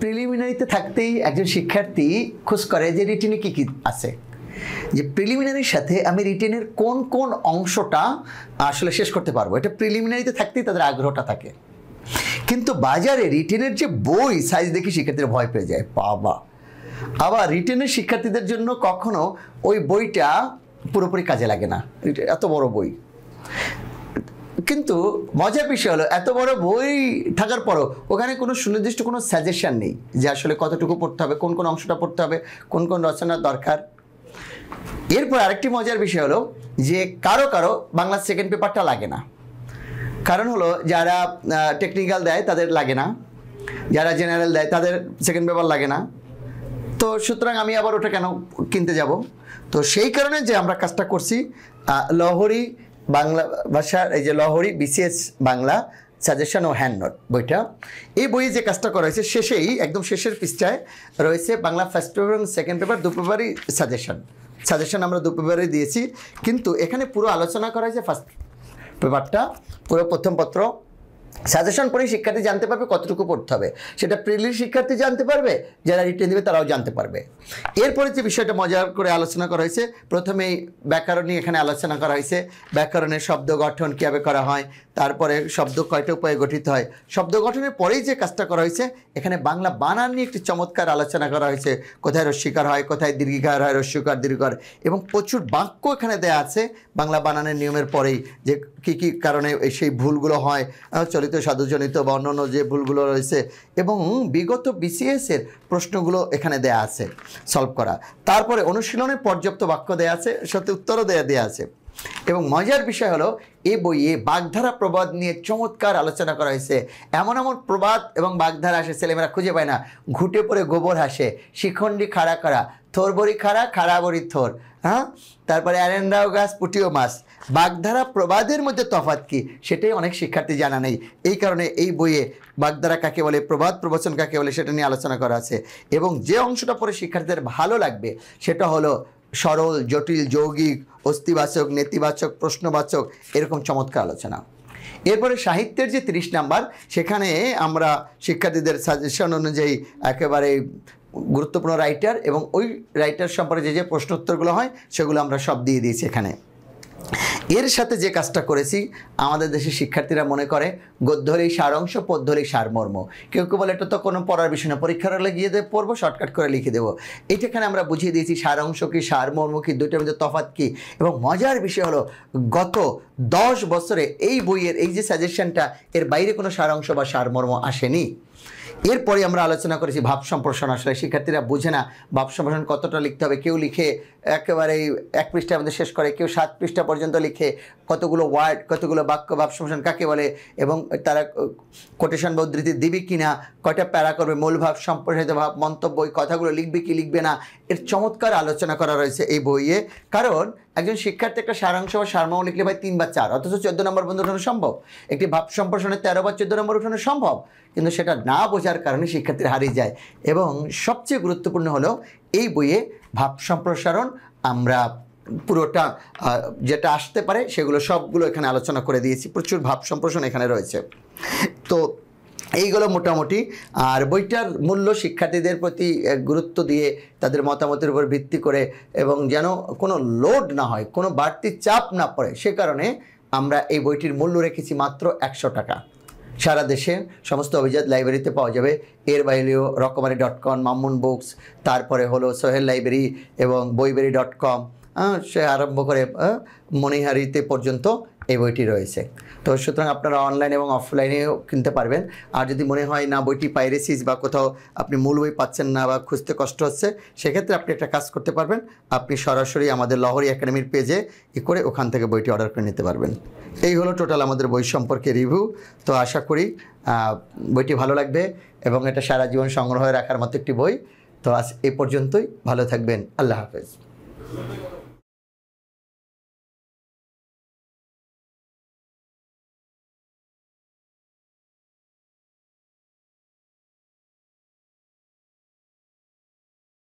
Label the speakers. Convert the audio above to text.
Speaker 1: প্রিলিমিনারিতে থাকতেই একজন শিক্ষার্থী খোঁজ করে যে রিটেনে কী কী আছে যে প্রিলিমিনারির সাথে আমি রিটেনের কোন কোন অংশটা আসলে শেষ করতে পারবো এটা প্রিলিমিনারিতে থাকতেই তাদের আগ্রহটা থাকে কিন্তু বাজারে রিটেনের যে বই সাইজ দেখে শিক্ষার্থীরা ভয় পেয়ে যায় বাবা আবার রিটেনের শিক্ষার্থীদের জন্য কখনো ওই বইটা পুরোপুরি কাজে লাগে না এত বড় বই কিন্তু মজার বিষয় হলো এত বড় বই থাকার পরও ওখানে কোনো সুনির্দিষ্ট কোনো সাজেশান নেই যে আসলে কতটুকু পড়তে হবে কোন কোন অংশটা পড়তে হবে কোন কোন রচনার দরকার এরপর আরেকটি মজার বিষয় হলো যে কারো কারো বাংলা সেকেন্ড পেপারটা লাগে না কারণ হলো যারা টেকনিক্যাল দেয় তাদের লাগে না যারা জেনারেল দেয় তাদের সেকেন্ড পেপার লাগে না তো সুতরাং আমি আবার ওটা কেন কিনতে যাব তো সেই কারণে যে আমরা কাজটা করছি লহরি বাংলা ভাষার এই যে লহরি বিসিএস বাংলা সাজেশন ও হ্যান্ড নোট বইটা এই বইয়ে যে কাজটা করা হয়েছে শেষেই একদম শেষের পৃষ্ঠায় রয়েছে বাংলা ফার্স্ট পেপার এবং সেকেন্ড পেপার দু পেপারই সাজেশন সাজেশন আমরা দু দিয়েছি কিন্তু এখানে পুরো আলোচনা করা হয়েছে ফার্স্ট পেপারটা পুরো প্রথম পত্র সাজেশন পড়ে শিক্ষার্থী জানতে পারবে কতটুকু পড়তে হবে সেটা প্রিলির শিক্ষার্থী জানতে পারবে যারা রিটেন দেবে তারাও জানতে পারবে এরপরে যে বিষয়টা মজার করে আলোচনা করা হয়েছে প্রথমেই ব্যাকরণ নিয়ে এখানে আলোচনা করা হয়েছে ব্যাকরণের শব্দ গঠন কীভাবে করা হয় তারপরে শব্দ কয়টা উপায়ে গঠিত হয় শব্দ গঠনের পরেই যে কাজটা করা হয়েছে এখানে বাংলা বানান নিয়ে একটি চমৎকার আলোচনা করা হয়েছে কোথায় রস্বীকার হয় কোথায় দীর্ঘিকার হয় রস্বীকার দীর্ঘকার এবং প্রচুর বাক্য এখানে দেয়া আছে বাংলা বানানের নিয়মের পরেই যে কি কি কারণে সেই ভুলগুলো হয় চলিত সাধুজনিত বা অন্যান্য যে ভুলগুলো রয়েছে এবং বিগত বিসিএসের প্রশ্নগুলো এখানে দেয়া আছে সলভ করা তারপরে অনুশীলনে পর্যাপ্ত বাক্য দেয়া আছে সাথে উত্তরও দেয়া দেওয়া আছে এবং মজার বিষয় হলো এই বইয়ে বাগধারা প্রবাদ নিয়ে চমৎকার আলোচনা করা হয়েছে এমন এমন প্রবাদ এবং বাগধারা আসে ছেলেমেয়েরা খুঁজে পায় না ঘুটে পড়ে গোবর হাসে শিখণ্ডি খাড়া খাড়া থোর বড়ি খাড়া খাড়া বড়ি থোর হ্যাঁ তারপরে অ্যারেন্ডাও গাছ পুটিও মাছ বাগধারা প্রবাদের মধ্যে তফাত কি সেটাই অনেক শিক্ষার্থী জানা নেই এই কারণে এই বইয়ে বাগধারা কাকে বলে প্রবাদ প্রবচন কাকে বলে সেটা নিয়ে আলোচনা করা আছে এবং যে অংশটা পরে শিক্ষার্থীদের ভালো লাগবে সেটা হলো সরল জটিল যৌগিক অস্তিবাচক নেতিবাচক প্রশ্নবাচক এরকম চমৎকার আলোচনা এরপরে সাহিত্যের যে ৩০ নাম্বার সেখানে আমরা শিক্ষার্থীদের সাজেশন অনুযায়ী একেবারে গুরুত্বপূর্ণ রাইটার এবং ওই রাইটার সম্পর্কে যে যে প্রশ্নোত্তরগুলো হয় সেগুলো আমরা সব দিয়ে দিয়েছি এখানে এর সাথে যে কাজটা করেছি আমাদের দেশের শিক্ষার্থীরা মনে করে গদ্যলেই সারংশ পদ্যলেই সারমর্ম কেউ কেউ বলে এটা তো কোনো পড়ার বিষয় না পরীক্ষার হলে গিয়ে দেব পড়বো শর্টকাট করে লিখে দেবো এটাখানে আমরা বুঝিয়ে দিয়েছি সারংশ কি সারমর্ম কি দুইটার মধ্যে তফাত কী এবং মজার বিষয় হলো গত দশ বছরে এই বইয়ের এই যে সাজেশনটা এর বাইরে কোনো সারাংশ বা সারমর্ম আসেনি এরপরে আমরা আলোচনা করেছি ভাব সম্প্রসারণ আসলে শিক্ষার্থীরা বোঝে না ভাব সম্প্রসারণ কতটা লিখতে হবে কেউ লিখে একেবারে এক পৃষ্ঠা মধ্যে শেষ করে কেউ সাত পৃষ্ঠা পর্যন্ত লিখে কতগুলো ওয়ার্ড কতগুলো বাক্য ভাব সম্প্রসারণ কাকে বলে এবং তারা কোটেশন বা উদ্ধৃতি দিবে কি না কয়টা প্যারা করবে মূল ভাব সম্প্রসারিত ভাব মন্তব্য ওই কথাগুলো লিখবে কি লিখবে না এর চমৎকার আলোচনা করা রয়েছে এই বইয়ে কারণ একজন শিক্ষার্থী একটা সারাংশ বা সারমাও লিখলে ভাই তিন বা চার অথচ চোদ্দ নম্বর পর্যন্ত উঠানো সম্ভব একটি ভাব সম্প্রসারণের তেরো বা চোদ্দ নম্বর উঠানো সম্ভব কিন্তু সেটা না বোঝার অজ্ঞতার কারণে শিক্ষার্থীর হারিয়ে যায় এবং সবচেয়ে গুরুত্বপূর্ণ হলো এই বইয়ে ভাব সম্প্রসারণ আমরা পুরোটা যেটা আসতে পারে সেগুলো সবগুলো এখানে আলোচনা করে দিয়েছি প্রচুর ভাব সম্প্রসারণ এখানে রয়েছে তো এইগুলো মোটামুটি আর বইটার মূল্য শিক্ষার্থীদের প্রতি গুরুত্ব দিয়ে তাদের মতামতের উপর ভিত্তি করে এবং যেন কোনো লোড না হয় কোনো বাড়তি চাপ না পড়ে সে কারণে আমরা এই বইটির মূল্য রেখেছি মাত্র একশো টাকা সারা দেশে সমস্ত অভিজাত লাইব্রেরিতে পাওয়া যাবে এর বাইরেও রকমারি ডট কম মামুন বুকস তারপরে হলো সোহেল লাইব্রেরি এবং বইবেরি ডট কম সে আরম্ভ করে মণিহারিতে পর্যন্ত এই বইটি রয়েছে তো সুতরাং আপনারা অনলাইন এবং অফলাইনেও কিনতে পারবেন আর যদি মনে হয় না বইটি পাইরেসিস বা কোথাও আপনি মূল বই পাচ্ছেন না বা খুঁজতে কষ্ট হচ্ছে সেক্ষেত্রে আপনি একটা কাজ করতে পারবেন আপনি সরাসরি আমাদের লহরি একাডেমির পেজে ই করে ওখান থেকে বইটি অর্ডার করে নিতে পারবেন এই হলো টোটাল আমাদের বই সম্পর্কে রিভিউ তো আশা করি বইটি ভালো লাগবে এবং এটা সারা জীবন সংগ্রহে রাখার মতো একটি বই তো আজ এ পর্যন্তই ভালো থাকবেন আল্লাহ হাফেজ